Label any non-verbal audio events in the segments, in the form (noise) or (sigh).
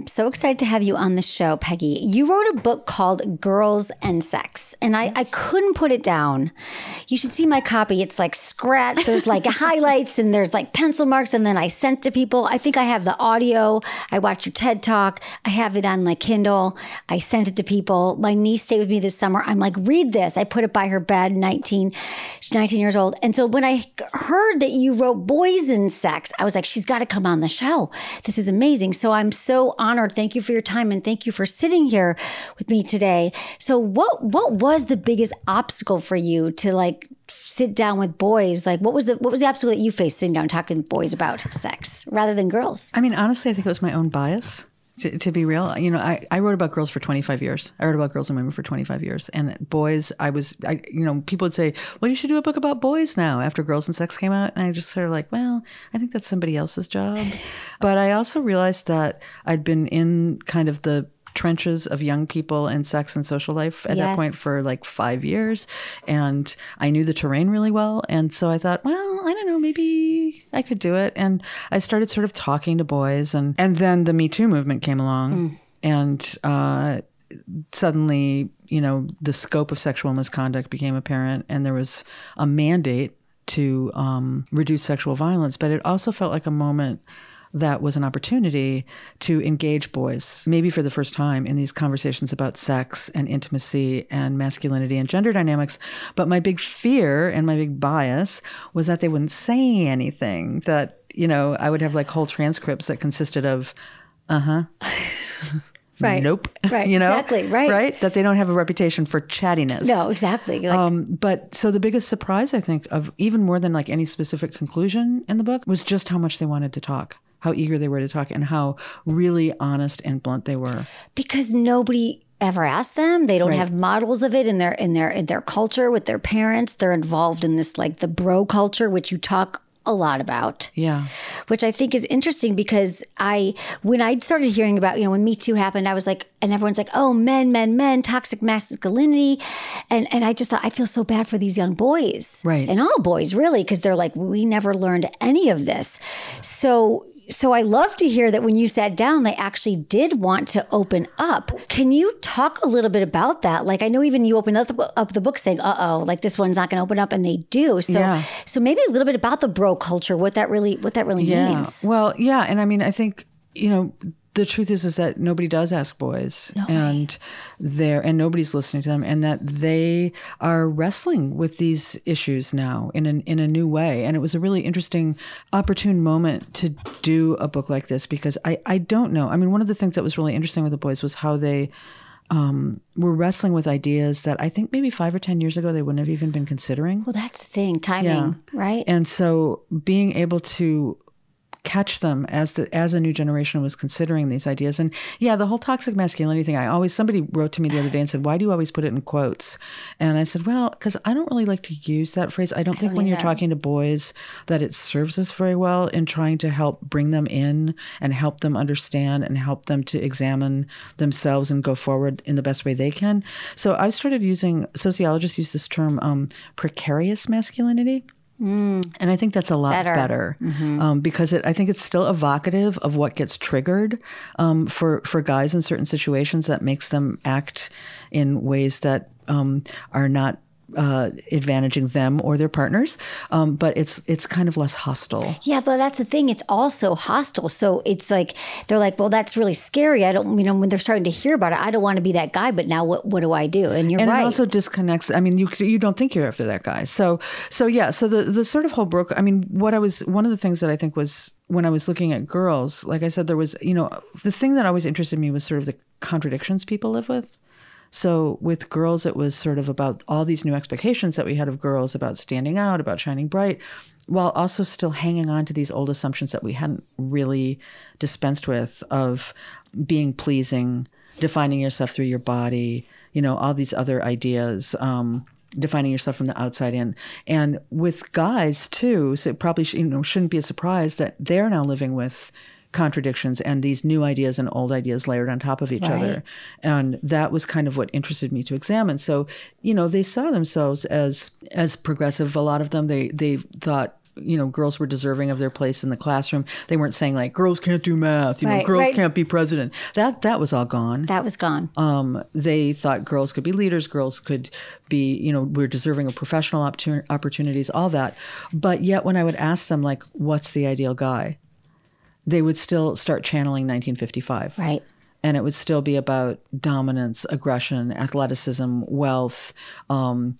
I'm so excited to have you on the show, Peggy. You wrote a book called Girls and Sex, and I, yes. I couldn't put it down. You should see my copy. It's like scratch, there's like (laughs) highlights and there's like pencil marks, and then I sent to people. I think I have the audio. I watched your TED talk. I have it on my Kindle. I sent it to people. My niece stayed with me this summer. I'm like, read this. I put it by her bed, 19. She's 19 years old. And so when I heard that you wrote Boys and Sex, I was like, she's got to come on the show. This is amazing. So I'm so honored honored. Thank you for your time and thank you for sitting here with me today. So what what was the biggest obstacle for you to like sit down with boys? Like what was the what was the obstacle that you faced sitting down talking with boys about sex rather than girls? I mean, honestly, I think it was my own bias. To, to, be real, you know, I, I wrote about girls for 25 years. I wrote about girls and women for 25 years. And boys, I was, I, you know, people would say, well, you should do a book about boys now after Girls and Sex came out. And I just sort of like, well, I think that's somebody else's job. (laughs) But I also realized that I'd been in kind of the trenches of young people and sex and social life at yes. that point for like five years. And I knew the terrain really well. And so I thought, well, I don't know, maybe I could do it. And I started sort of talking to boys, and and then the Me Too movement came along, mm. and uh, suddenly, you know, the scope of sexual misconduct became apparent, and there was a mandate to um, reduce sexual violence. But it also felt like a moment that was an opportunity to engage boys, maybe for the first time, in these conversations about sex and intimacy and masculinity and gender dynamics. But my big fear and my big bias was that they wouldn't say anything, that, you know, I would have like whole transcripts that consisted of, uh huh. (laughs) right. nope. Right. you know? Exactly. Right. Right. That they don't have a reputation for chattiness. No, exactly. Like, um, but so the biggest surprise, I think, of even more than like any specific conclusion in the book was just how much they wanted to talk how eager they were to talk and how really honest and blunt they were. Because nobody ever asked them. They don't right. have models of it in their in their in their culture with their parents. They're involved in this like the bro culture, which you talk a lot about. Yeah. Which I think is interesting because I, when I started hearing about, you know, when Me Too happened, I was like, and everyone's like, oh, men, men, men, toxic masculinity. And, and I just thought, I feel so bad for these young boys. Right. And all boys, really, because they're like, we never learned any of this. So so I love to hear that when you sat down, they actually did want to open up. Can you talk a little bit about that? Like I know even you opened up the, up the book saying, "Uh oh, like this one's not going to open up," and they do. So yeah. so maybe a little bit about the bro culture, what that really what that really yeah. means. Well, yeah, and I mean, I think you know the truth is is that nobody does ask boys no and there and nobody's listening to them and that they are wrestling with these issues now in an, in a new way and it was a really interesting opportune moment to do a book like this because I I don't know I mean one of the things that was really interesting with the boys was how they um, we're wrestling with ideas that I think maybe five or 10 years ago they wouldn't have even been considering. Well, that's the thing timing, yeah. right? And so being able to catch them as the as a new generation was considering these ideas. And yeah, the whole toxic masculinity thing. I always somebody wrote to me the other day and said, "Why do you always put it in quotes?" And I said, "Well, because I don't really like to use that phrase. I don't I think don't when either. you're talking to boys that it serves us very well in trying to help bring them in and help them understand and help them to examine themselves and go forward in the best way they can." So i started using sociologists use this term um, precarious masculinity. Mm. And I think that's a lot better, better mm-hmm. um, because it, I think it's still evocative of what gets triggered um, for for guys in certain situations that makes them act in ways that um, are not uh, advantaging them or their partners, um, but it's it's kind of less hostile. Yeah, but that's the thing; it's also hostile. So it's like they're like, well, that's really scary. I don't, you know, when they're starting to hear about it, I don't want to be that guy. But now, what what do I do? And you're and right. also disconnects. I mean, you you don't think you're after that guy. So so yeah. So the the sort of whole broke. I mean, what I was one of the things that I think was when I was looking at girls, like I said, there was you know the thing that always interested me was sort of the contradictions people live with. So with girls, it was sort of about all these new expectations that we had of girls about standing out, about shining bright, while also still hanging on to these old assumptions that we hadn't really dispensed with of being pleasing, defining yourself through your body, you know, all these other ideas. Um, defining yourself from the outside in and with guys too so it probably sh- you know shouldn't be a surprise that they're now living with contradictions and these new ideas and old ideas layered on top of each right. other. And that was kind of what interested me to examine. So, you know, they saw themselves as as progressive. A lot of them they they thought you know girls were deserving of their place in the classroom they weren't saying like girls can't do math you right, know girls right. can't be president that that was all gone that was gone um, they thought girls could be leaders girls could be you know we're deserving of professional opportunities all that but yet when i would ask them like what's the ideal guy they would still start channeling 1955. Right. And it would still be about dominance, aggression, athleticism, wealth, um,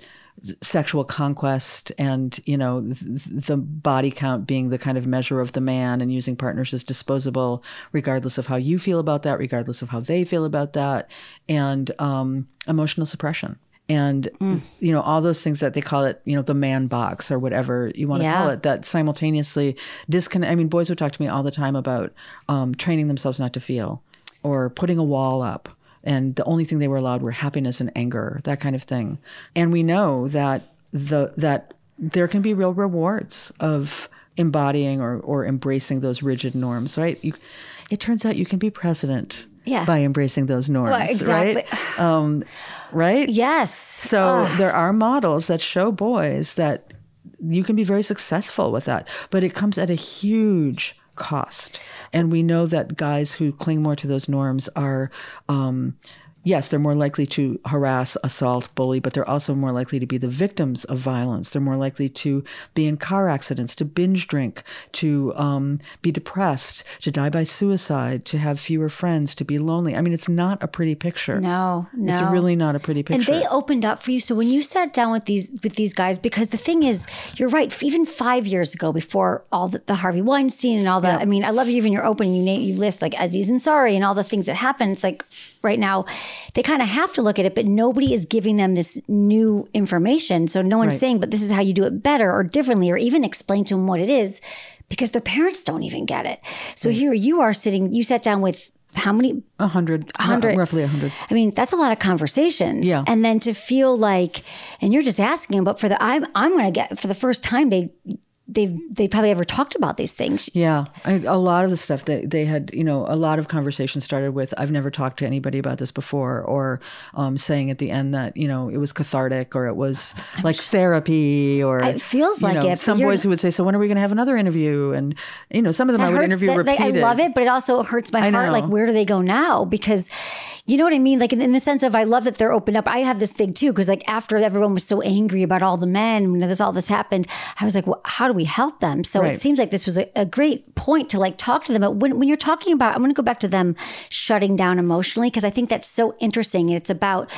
sexual conquest, and you know th- the body count being the kind of measure of the man, and using partners as disposable, regardless of how you feel about that, regardless of how they feel about that, and um, emotional suppression and mm. you know all those things that they call it you know the man box or whatever you want to yeah. call it that simultaneously disconnect i mean boys would talk to me all the time about um, training themselves not to feel or putting a wall up and the only thing they were allowed were happiness and anger that kind of thing and we know that the that there can be real rewards of embodying or, or embracing those rigid norms right you, it turns out you can be president yeah. by embracing those norms, well, exactly. right? (laughs) Um, right? Yes. So there are models that show boys that you can be very successful with that, but it comes at a huge cost. And we know that guys who cling more to those norms are um, yes, they're more likely to harass, assault, bully, but they're also more likely to be the victims of violence. They're more likely to be in car accidents, to binge drink, to um, be depressed, to die by suicide, to have fewer friends, to be lonely. I mean, it's not a pretty picture. No, no, it's really not a pretty picture. And they opened up for you. So when you sat down with these with these guys, because the thing is, you're right. Even five years ago, before all the, the Harvey Weinstein and all the, yeah. I mean, I love you. Even your opening, you you list like Aziz sorry and all the things that happened. It's like right now they kind of have to look at it, but nobody is giving them this new information. So no one's right. saying, but this is how you do it better or differently, or even explain to them what it is because their parents don't even get it. So right. here you are sitting, you sat down with how many? A hundred. A hundred. roughly a hundred. I mean, that's a lot of conversations. Yeah. And then to feel like, and you're just asking them, but for the, I'm, I'm going to get, for the first time, they, they've they probably ever talked about these things. Yeah, I, a lot of the stuff that they had, you know, a lot of conversations started with, "I've never talked to anybody about this before," or um, saying at the end that you know it was cathartic or it was (sighs) I'm like sure. therapy or it feels like know, it. Some boys who would say, "So when are we going to have another interview?" And you know, some of them I would interview that, repeated. I love it, but it also hurts my heart. Like, where do they go now? Because you know what I mean? Like in, in, the sense of I love that they're opened up. I have this thing too because like after everyone was so angry about all the men when this all this happened, I was like, well, how do we help them? So right. it seems like this was a, a, great point to like talk to them. But when when you're talking about, I'm going to go back to them shutting down emotionally because I think that's so interesting. And it's about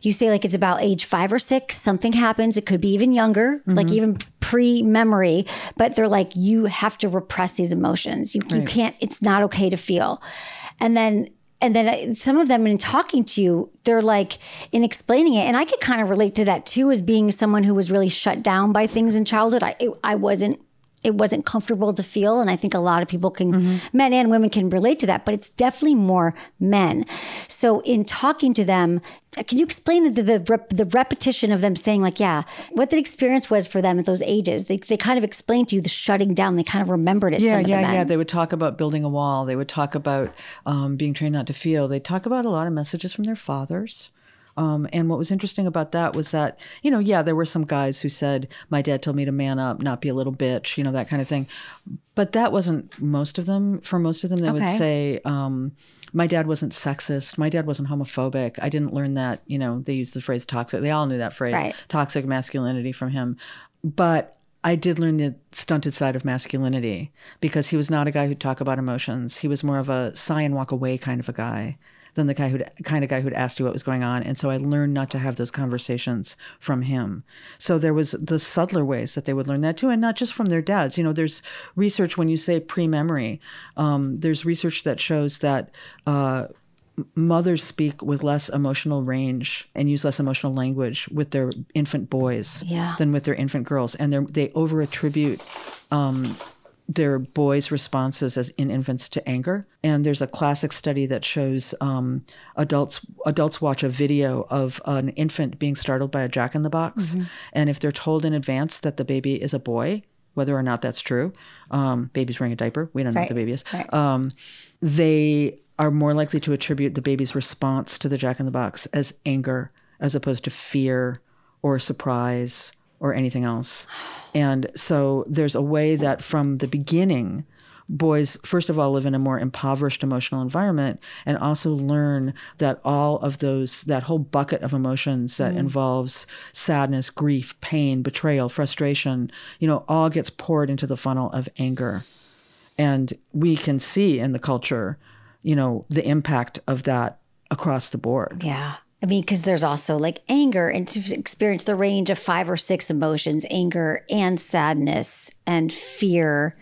you say like it's about age five or six. Something happens. It could be even younger, mm-hmm. like even pre memory. But they're like, you have to repress these emotions. You right. you can't. It's not okay to feel. And then and then I, uh, some of them in talking to you they're like in explaining it and i could kind of relate to that too as being someone who was really shut down by things in childhood i, it, I wasn't it wasn't comfortable to feel. And I think a lot of people can, mm-hmm. men and women can relate to that, but it's definitely more men. So in talking to them, can you explain the, the, the repetition of them saying like, yeah, what the experience was for them at those ages? They, they kind of explained to you the shutting down. They kind of remembered it. Yeah, yeah, yeah. They would talk about building a wall. They would talk about um, being trained not to feel. They talk about a lot of messages from their fathers um, and what was interesting about that was that, you know, yeah, there were some guys who said, my dad told me to man up, not be a little bitch, you know, that kind of thing. But that wasn't most of them. For most of them, they okay. would say, um, my dad wasn't sexist. My dad wasn't homophobic. I didn't learn that, you know, they used the phrase toxic. They all knew that phrase, right. toxic masculinity from him. But I did learn the stunted side of masculinity because he was not a guy who'd talk about emotions. He was more of a sigh and walk away kind of a guy than the guy who kind of guy who'd asked you what was going on. And so I learned not to have those conversations from him. So there was the subtler ways that they would learn that too, and not just from their dads. You know, there's research when you say pre-memory. Um, there's research that shows that. Uh, mothers speak with less emotional range and use less emotional language with their infant boys yeah. than with their infant girls and they over attribute um, their boys' responses as in infants to anger. And there's a classic study that shows um, adults adults watch a video of an infant being startled by a jack in the box, mm-hmm. and if they're told in advance that the baby is a boy, whether or not that's true, um, baby's wearing a diaper. We don't right. know what the baby is. Right. Um, they are more likely to attribute the baby's response to the jack in the box as anger as opposed to fear or surprise or anything else. And so there's a way that from the beginning, boys, first of all, live in a more impoverished emotional environment and also learn that all of those, that whole bucket of emotions that mm. involves sadness, grief, pain, betrayal, frustration, you know, all gets poured into the funnel of anger. And we can see in the culture, you know, the impact of that across the board. Yeah. I mean, because there's also like anger and to experience the range of five or six emotions anger and sadness and fear.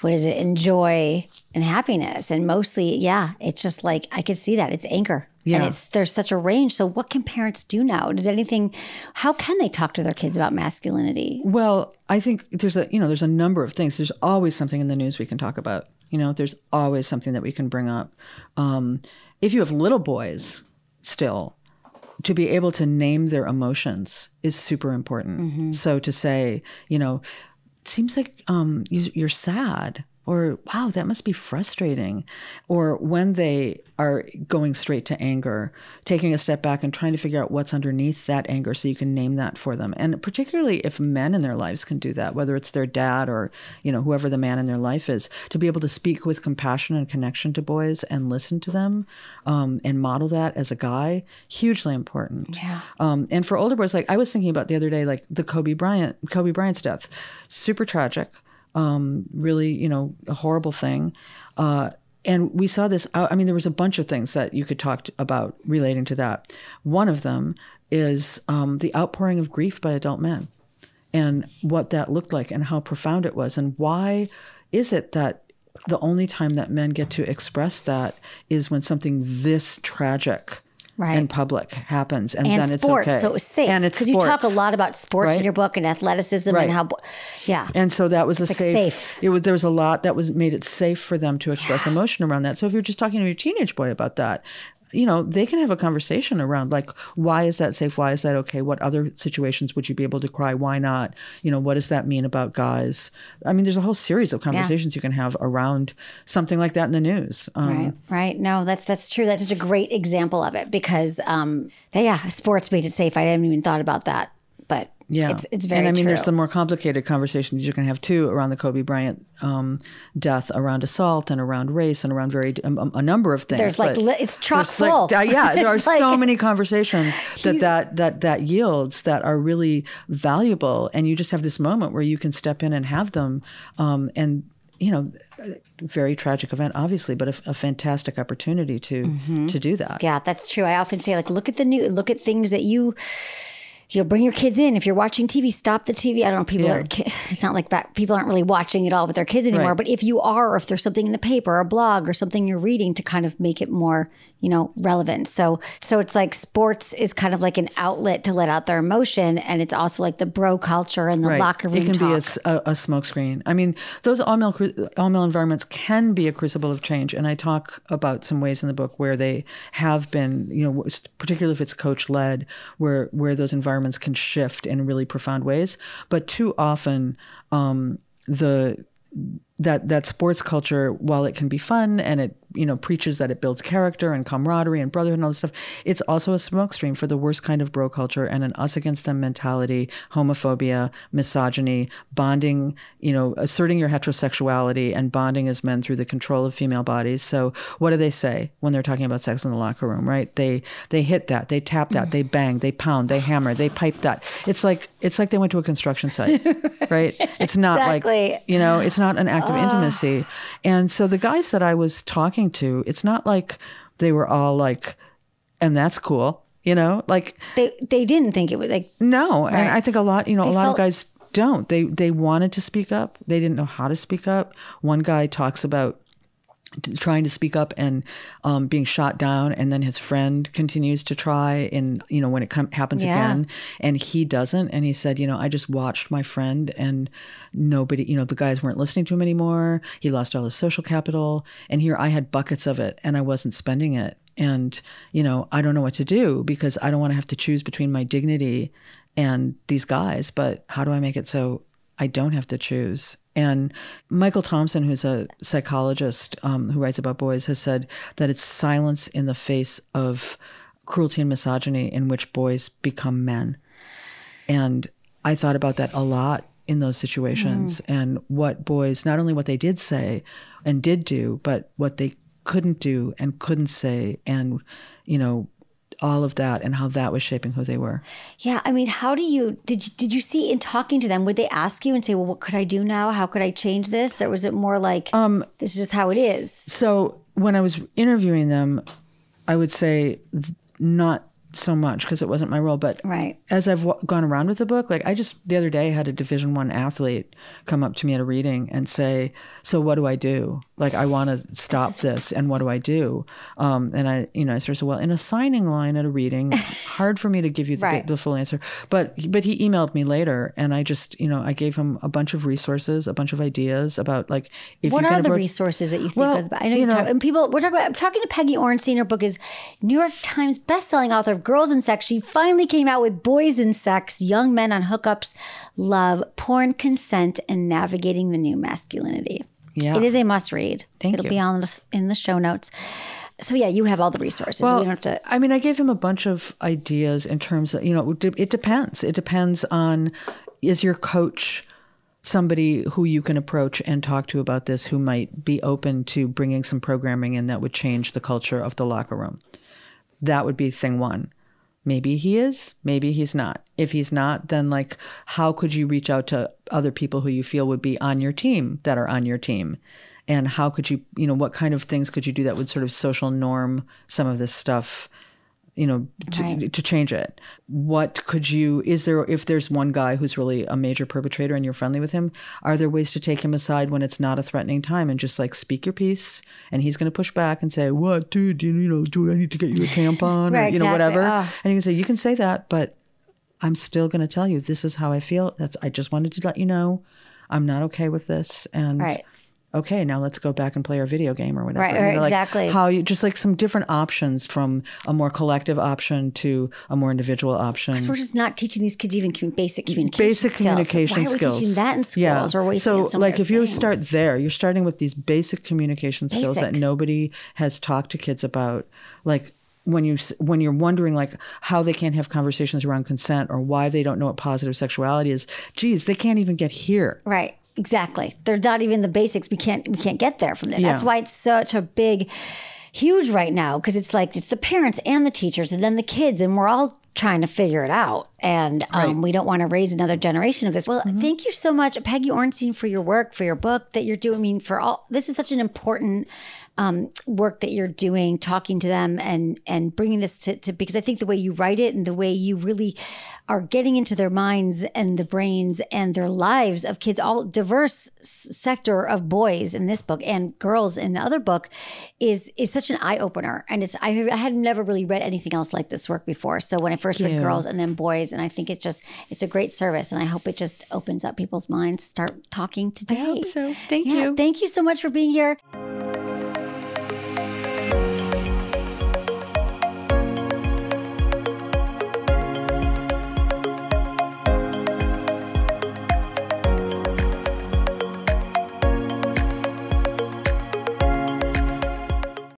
What is it? Enjoy and happiness. And mostly, yeah, it's just like I could see that it's anger. Yeah. And it's there's such a range. So what can parents do now? Did anything how can they talk to their kids about masculinity? Well, I think there's a you know, there's a number of things. There's always something in the news we can talk about. You know, there's always something that we can bring up. Um, if you have little boys still, to be able to name their emotions is super important. Mm-hmm. So to say, you know, it seems like um, you, you're sad or wow, that must be frustrating. Or when they are going straight to anger, taking a step back and trying to figure out what's underneath that anger so you can name that for them. And particularly if men in their lives can do that, whether it's their dad or, you know, whoever the man in their life is, to be able to speak with compassion and connection to boys and listen to them um, and model that as a guy, hugely important. Yeah. Um, and for older boys, like I was thinking about the other day, like the Kobe Bryant, Kobe Bryant's death, super tragic um, really, you know, a horrible thing. Uh, and we saw this. Uh, I mean, there was a bunch of things that you could talk to, about relating to that. One of them is um, the outpouring of grief by adult men, and what that looked like, and how profound it was, and why is it that the only time that men get to express that is when something this tragic right. in public happens, and, and then sports, it's okay. So it was safe, and it's because you talk a lot about sports right? in your book and athleticism right. and how, yeah. And so that was a like safe, safe, It was there was a lot that was made it safe for them to express yeah. emotion around that. So if you're just talking to your teenage boy about that, you know they can have a conversation around like why is that safe why is that okay what other situations would you be able to cry why not you know what does that mean about guys i mean there's a whole series of conversations yeah. you can have around something like that in the news um, right right no that's that's true that's just a great example of it because um they, yeah sports made it safe i hadn't even thought about that but yeah, it's, it's very. And I mean, true. there's some more complicated conversations you can have too around the Kobe Bryant um, death, around assault, and around race, and around very um, um, a number of things. There's like it's chock full. Like, uh, yeah, there (laughs) are like, so many conversations (laughs) that that that that yields that are really valuable, and you just have this moment where you can step in and have them, um, and you know uh, very tragic event obviously but a, a fantastic opportunity to mm -hmm. to do that yeah that's true i often say like look at the new look at things that you you know, bring your kids in. If you're watching TV, stop the TV. I don't know. People yeah. are, (laughs) it's not like People aren't really watching it all with their kids anymore. Right. But if you are, or if there's something in the paper, a blog or something you're reading to kind of make it more, you know, relevant. So, so it's like sports is kind of like an outlet to let out their emotion. And it's also like the bro culture and the right. locker room It can talk. be a, a, a smokescreen. I mean, those all male, all male environments can be a crucible of change. And I talk about some ways in the book where they have been, you know, particularly if it's coach led, where, where those environments environments can shift in really profound ways. But too often, um, the that that sports culture, while it can be fun and it you know preaches that it builds character and camaraderie and brotherhood and all this stuff, it's also a smokescreen for the worst kind of bro culture and an us against them mentality, homophobia, misogyny, bonding, you know, asserting your heterosexuality and bonding as men through the control of female bodies. So what do they say when they're talking about sex in the locker room, right? They they hit that, they tap that, they bang, they pound, they hammer, they pipe that. It's like it's like they went to a construction site, (laughs) right? It's not exactly. like you know, it's not an act of ah. intimacy. And so the guys that I was talking to, it's not like they were all like, and that's cool, you know, like they they didn't think it was like no. Right. And I think a lot, you know, they a lot felt- of guys don't. They they wanted to speak up. They didn't know how to speak up. One guy talks about trying to speak up and um, being shot down and then his friend continues to try and you know when it happens yeah. again and he doesn't and he said you know i just watched my friend and nobody you know the guys weren't listening to him anymore he lost all his social capital and here i had buckets of it and i wasn't spending it and you know i don't know what to do because i don't want to have to choose between my dignity and these guys but how do i make it so I don't have to choose. And Michael Thompson, who's a psychologist um, who writes about boys, has said that it's silence in the face of cruelty and misogyny in which boys become men. And I thought about that a lot in those situations mm. and what boys, not only what they did say and did do, but what they couldn't do and couldn't say and, you know, all of that and how that was shaping who they were. Yeah, I mean, how do you did you, did you see in talking to them? Would they ask you and say, "Well, what could I do now? How could I change this?" Or was it more like, um, "This is just how it is"? So when I was interviewing them, I would say not so much because it wasn't my role but right as i've w- gone around with the book like i just the other day had a division one athlete come up to me at a reading and say so what do i do like i want to stop this and what do i do um, and i you know i sort of said well in a signing line at a reading (laughs) hard for me to give you the, right. the full answer but but he emailed me later and i just you know i gave him a bunch of resources a bunch of ideas about like if what you are the abort- resources that you think well, of i know, you know talking, and people we're talking about i'm talking to peggy ornstein her book is new york times best-selling author girls and sex. She finally came out with boys and sex, young men on hookups, love, porn, consent, and navigating the new masculinity. Yeah. It is a must read. Thank It'll you. be on the, in the show notes. So yeah, you have all the resources. Well, don't have to. I mean, I gave him a bunch of ideas in terms of you know it depends. It depends on is your coach somebody who you can approach and talk to about this who might be open to bringing some programming in that would change the culture of the locker room. That would be thing one maybe he is, maybe he's not. If he's not, then like, how could you reach out to other people who you feel would be on your team that are on your team? And how could you, you know, what kind of things could you do that would sort of social norm some of this stuff? you know, to, right. to change it. What could you, is there, if there's one guy who's really a major perpetrator and you're friendly with him, are there ways to take him aside when it's not a threatening time and just like speak your piece and he's going to push back and say, what, dude, you, know, do I need to get you a tampon right, or, you exactly. know, whatever. Oh. And you can say, you can say that, but I'm still going to tell you, this is how I feel. That's, I just wanted to let you know I'm not okay with this. And, right okay, now let's go back and play our video game or whatever. Right, right exactly. How you just like some different options from a more collective option to a more individual option. Because we're just not teaching these kids even basic communication basic skills. communication why skills. Why are we teaching that in schools? Yeah. We're wasting so like if you things. start there, you're starting with these basic communication basic. skills that nobody has talked to kids about, like when you when you're wondering like how they can't have conversations around consent or why they don't know what positive sexuality is geez they can't even get here right Exactly. They're not even the basics. We can't we can't get there from there. Yeah. That's why it's such a big huge right now because it's like it's the parents and the teachers and then the kids and we're all trying to figure it out and um, right. we don't want to raise another generation of this well mm-hmm. thank you so much peggy ornstein for your work for your book that you're doing i mean for all this is such an important um, work that you're doing, talking to them and and bringing this to, to because I think the way you write it and the way you really are getting into their minds and the brains and their lives of kids, all diverse sector of boys in this book and girls in the other book, is is such an eye opener. And it's I, I had never really read anything else like this work before. So when I first Thank read you. girls and then boys, and I think it's just it's a great service, and I hope it just opens up people's minds. Start talking today. I hope so. Thank yeah, you. Thank you so much for being here.